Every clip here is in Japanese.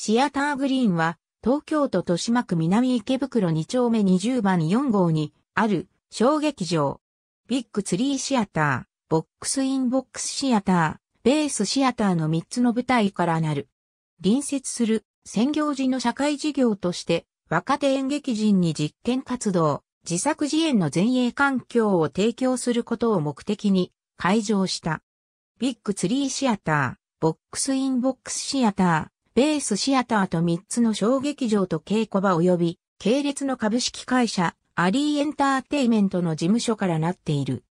シアターグリーンは、東京都豊島区南池袋2丁目20番4号にある小劇場。ビッグツリーシアター、ボックスインボックスシアター、ベースシアターの3つの舞台からなる。隣接する専業時の社会事業として、若手演劇人に実験活動、自作自演の前衛環境を提供することを目的に会場した。ビッグツリーシアター、ボックスインボックスシアター、ベースシアターと3つの小劇場と稽古場及び、系列の株式会社、アリーエンターテイメントの事務所からなっている。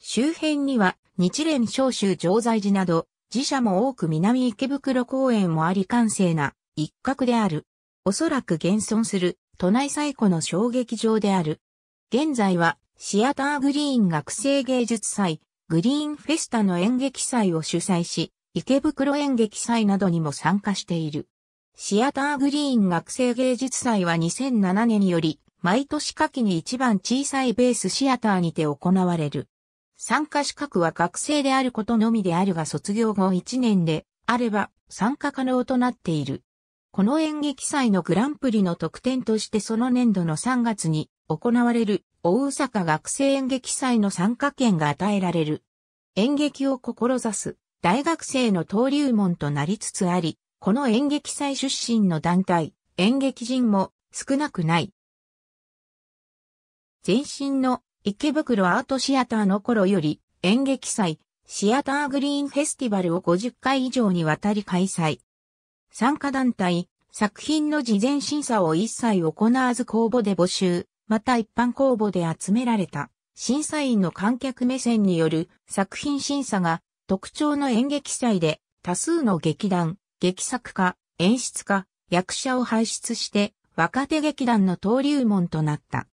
周辺には、日蓮召集常在寺など、自社も多く南池袋公園もあり完成な一角である。おそらく現存する都内最古の小劇場である。現在はシアターグリーン学生芸術祭、グリーンフェスタの演劇祭を主催し、池袋演劇祭などにも参加している。シアターグリーン学生芸術祭は2007年により、毎年夏季に一番小さいベースシアターにて行われる。参加資格は学生であることのみであるが卒業後1年であれば参加可能となっている。この演劇祭のグランプリの特典としてその年度の3月に行われる大阪学生演劇祭の参加権が与えられる。演劇を志す大学生の登竜門となりつつあり、この演劇祭出身の団体、演劇人も少なくない。前身の池袋アートシアターの頃より演劇祭、シアターグリーンフェスティバルを50回以上にわたり開催。参加団体、作品の事前審査を一切行わず公募で募集、また一般公募で集められた、審査員の観客目線による作品審査が特徴の演劇祭で多数の劇団、劇作家、演出家、役者を輩出して若手劇団の登竜門となった。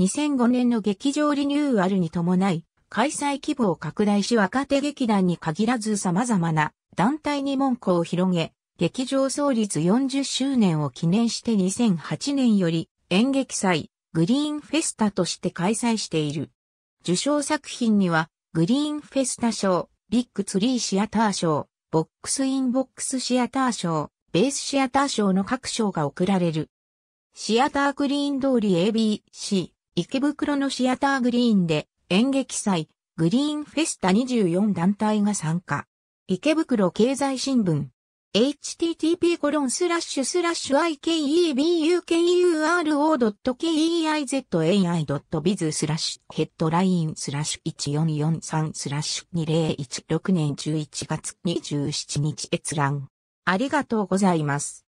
2005年の劇場リニューアルに伴い、開催規模を拡大し若手劇団に限らず様々な団体に門戸を広げ、劇場創立40周年を記念して2008年より演劇祭、グリーンフェスタとして開催している。受賞作品には、グリーンフェスタ賞、ビッグツリーシアター賞、ボックスインボックスシアター賞、ベースシアター賞の各賞が贈られる。シアターグリーン通り ABC、池袋のシアターグリーンで演劇祭、グリーンフェスタ24団体が参加。池袋経済新聞、http スラッシュスラッシュ ikebukuro.keizai.biz スラッシュヘッドラインスラッシュ1443スラッシュ2016年11月27日閲覧。ありがとうございます。